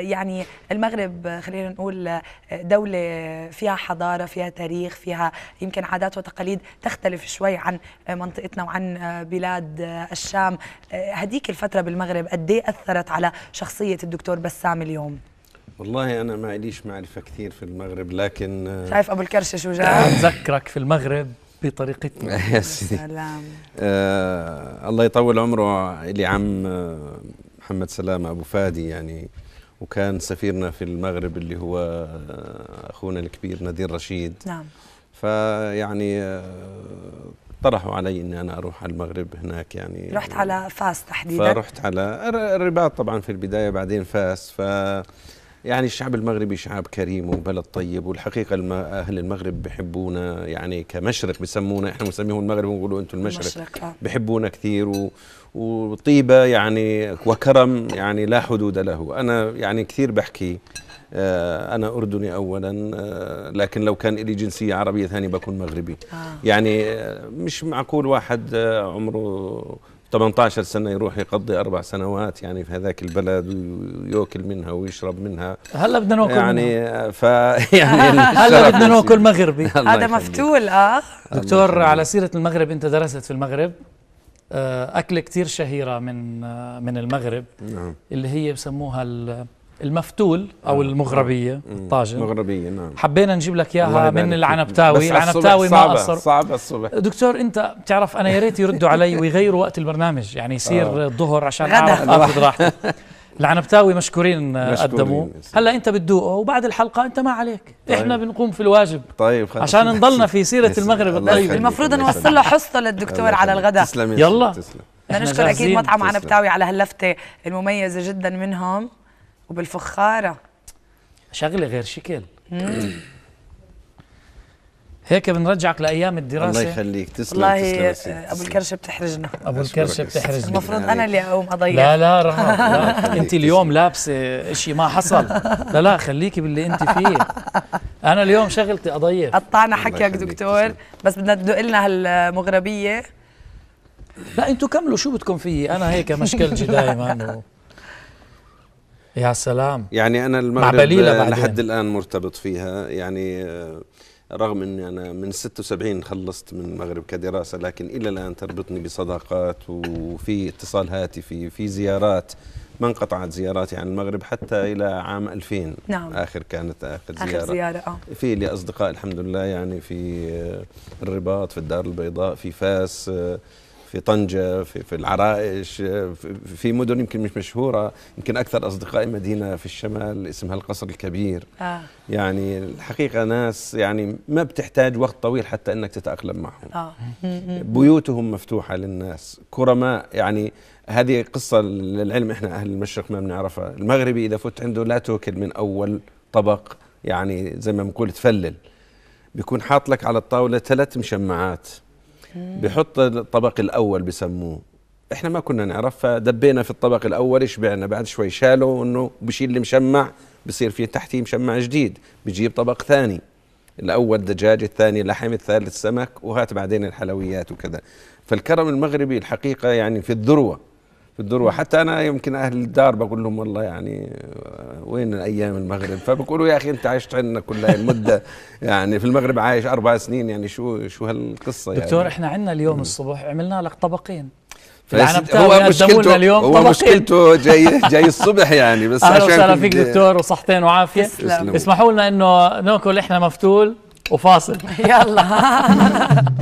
يعني المغرب خلينا نقول دولة فيها حضارة فيها تاريخ فيها يمكن عادات وتقاليد تختلف شوي عن منطقتنا وعن بلاد الشام هديك الفترة بالمغرب قد إيه أثرت على شخصية الدكتور بسام اليوم والله انا ما ليش معرفه كثير في المغرب لكن آه، شايف ابو الكرشه شو جاب ذكرك في المغرب بطريقتنا يا سيدي سلام آه الله يطول عمره آه، لعم آه، محمد سلامه ابو فادي يعني وكان سفيرنا في المغرب اللي هو آه، أخونا الكبير نادين رشيد نعم فيعني آه، طرحوا علي اني انا اروح على المغرب هناك يعني رحت على فاس تحديدا فرحت على الرباط طبعا في البدايه بعدين فاس ف يعني الشعب المغربي شعب كريم وبلد طيب والحقيقه الم... اهل المغرب بحبونا يعني كمشرق بسمونا احنا بنسميهم المغرب ونقولوا انتم المشرق, المشرق. آه. بحبونا كثير و... وطيبه يعني وكرم يعني لا حدود له انا يعني كثير بحكي آه، أنا أردني أولا آه، لكن لو كان لي جنسية عربية ثانية بكون مغربي آه. يعني مش معقول واحد عمره 18 سنة يروح يقضي أربع سنوات يعني في هذاك البلد ويأكل منها ويشرب منها هلا بدنا ناكل يعني ف يعني هلا بدنا ناكل مغربي هذا مفتول اه دكتور على سيرة المغرب أنت درست في المغرب آه، أكلة كتير شهيرة من آه، من المغرب نعم. اللي هي بسموها المفتول او آه. المغربيه الطاجن المغربيه نعم حبينا نجيب لك اياها من العنبتاوي العنبتاوي ما قصر صعب الصبح دكتور انت بتعرف انا يا ريت يردوا علي ويغيروا وقت البرنامج يعني يصير الظهر آه. عشان اعرف اخذ راحتي العنبتاوي مشكورين, آه، مشكورين قدموا هلا انت بتدوقه وبعد الحلقه انت ما عليك طيب. احنا بنقوم في الواجب طيب خلص عشان نضلنا في سيره المغرب الطيب المفروض نوصل له حصه للدكتور على الغداء يلا بدنا نشكر اكيد مطعم عنبتاوي على هاللفته المميزه جدا منهم وبالفخاره شغله غير شكل هيك بنرجعك لايام الدراسه الله يخليك تسلم والله تسلم ابو الكرشه بتحرجنا ابو الكرشه بتحرجنا المفروض انا اللي اقوم اضيع لا لا رهب انت اليوم لابسه شيء ما حصل لا لا خليكي باللي انت فيه انا اليوم شغلتي اضيع قطعنا حكيك دكتور بس بدنا تدق لنا هالمغربيه لا انتوا كملوا شو بدكم فيي انا هيك مشكلتي دائما يا سلام يعني انا المغرب لحد الان مرتبط فيها يعني آه، رغم اني انا من 76 خلصت من المغرب كدراسه لكن الى الان تربطني بصداقات وفي اتصال هاتفي في زيارات ما انقطعت زياراتي عن المغرب حتى الى عام 2000 نعم اخر كانت اخر زياره اخر زياره اه في لي اصدقاء الحمد لله يعني في آه، الرباط في الدار البيضاء في فاس آه، في طنجة في, في العرائش في, في مدن يمكن مش مشهورة يمكن أكثر أصدقائي مدينة في الشمال اسمها القصر الكبير آه. يعني الحقيقة ناس يعني ما بتحتاج وقت طويل حتى أنك تتأقلم معهم آه. بيوتهم مفتوحة للناس كرماء يعني هذه قصة للعلم إحنا أهل المشرق ما بنعرفها المغربي إذا فت عنده لا توكل من أول طبق يعني زي ما بنقول تفلل بيكون حاط لك على الطاولة ثلاث مشمعات بحط الطبق الاول بسموه احنا ما كنا نعرف فدبينا في الطبق الاول شبعنا بعد شوي شالوا انه بشيل اللي مشمع بصير في تحتيه مشمع جديد بجيب طبق ثاني الاول دجاج الثاني لحم الثالث سمك وهات بعدين الحلويات وكذا فالكرم المغربي الحقيقه يعني في الذروه بالدور حتى انا يمكن اهل الدار بقول لهم والله يعني آه، وين ايام المغرب فبقولوا يا اخي انت عشت عندنا كل هاي المده يعني في المغرب عايش اربع سنين يعني شو شو هالقصه يعني دكتور احنا عندنا اليوم الصبح عملنا لك طبقين هو مشكلته اليوم هو طبقين. مشكلته جاي جاي الصبح يعني بس اهلا وسهلا فيك دكتور وصحتين وعافيه اسمحوا لنا انه ناكل احنا مفتول وفاصل يلا